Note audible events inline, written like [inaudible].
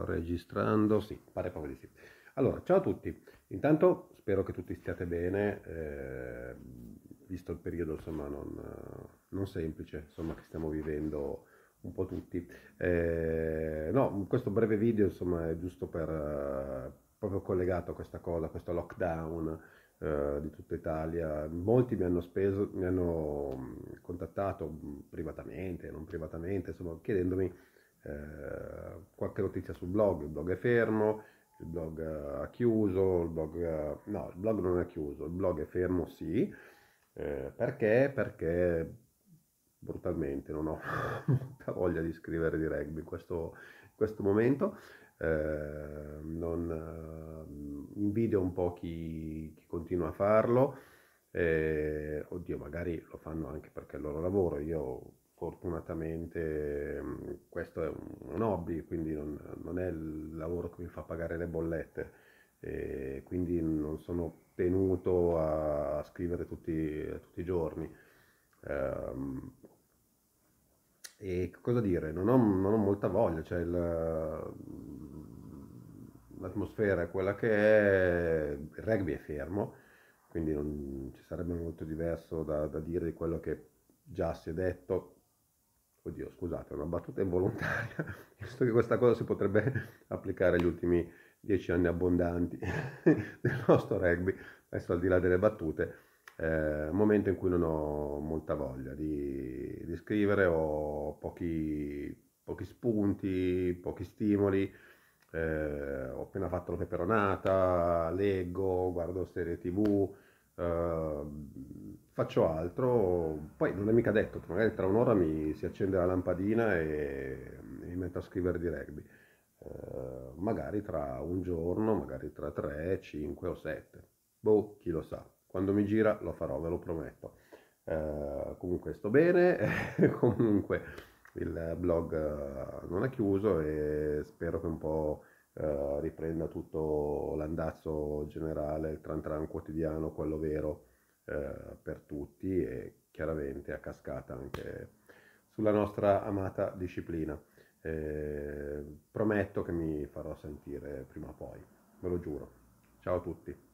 Sto registrando, sì, pare proprio di sì. Allora, ciao a tutti. Intanto spero che tutti stiate bene, eh, visto il periodo insomma non, non, semplice insomma, che stiamo vivendo un po' tutti. Eh, no, questo breve video insomma è giusto per, eh, proprio collegato a questa cosa, a questo lockdown eh, di tutta Italia. Molti mi hanno, speso, mi hanno contattato mm, privatamente, non privatamente, insomma, chiedendomi eh, qualche notizia sul blog, il blog è fermo, il blog eh, ha chiuso, il blog, eh, no, il blog non è chiuso, il blog è fermo sì, eh, perché? Perché brutalmente non ho [laughs] molta voglia di scrivere di rugby in questo, in questo momento, eh, non, ehm, invidio un po' chi, chi continua a farlo, eh, oddio magari lo fanno anche perché è il loro lavoro, io fortunatamente mm, questo è un hobby, quindi non, non, è il lavoro che mi fa pagare le bollette, e quindi non sono tenuto a scrivere tutti, tutti i giorni. Ehm, e cosa dire, non ho, non ho molta voglia, cioè il, mm, l'atmosfera è quella che è, il rugby è fermo, quindi non ci sarebbe molto diverso da, da dire di quello che già si è detto, Oddio, scusate, è una battuta involontaria, [laughs] visto che questa cosa si potrebbe applicare agli ultimi dieci anni abbondanti [laughs] del nostro rugby, adesso al di là delle battute, eh, momento in cui non ho molta voglia di, di scrivere, ho pochi, pochi, spunti, pochi stimoli, eh, ho appena fatto la peperonata, leggo, guardo serie tv, eh, faccio altro, poi non è mica detto magari tra un'ora mi si accende la lampadina e mm, mi metto a scrivere di rugby. Eh, magari tra un giorno, magari tra 3, 5 o 7. Boh, chi lo sa. Quando mi gira lo farò, ve lo prometto. Eh, comunque sto bene, [laughs] comunque il blog eh, non è chiuso e spero che un po' eh, riprenda tutto l'andazzo generale, il tran tran quotidiano, quello vero eh, per tutti e chiaramente a cascata anche sulla nostra amata disciplina. Eh, prometto che mi farò sentire prima o poi, ve lo giuro. Ciao a tutti.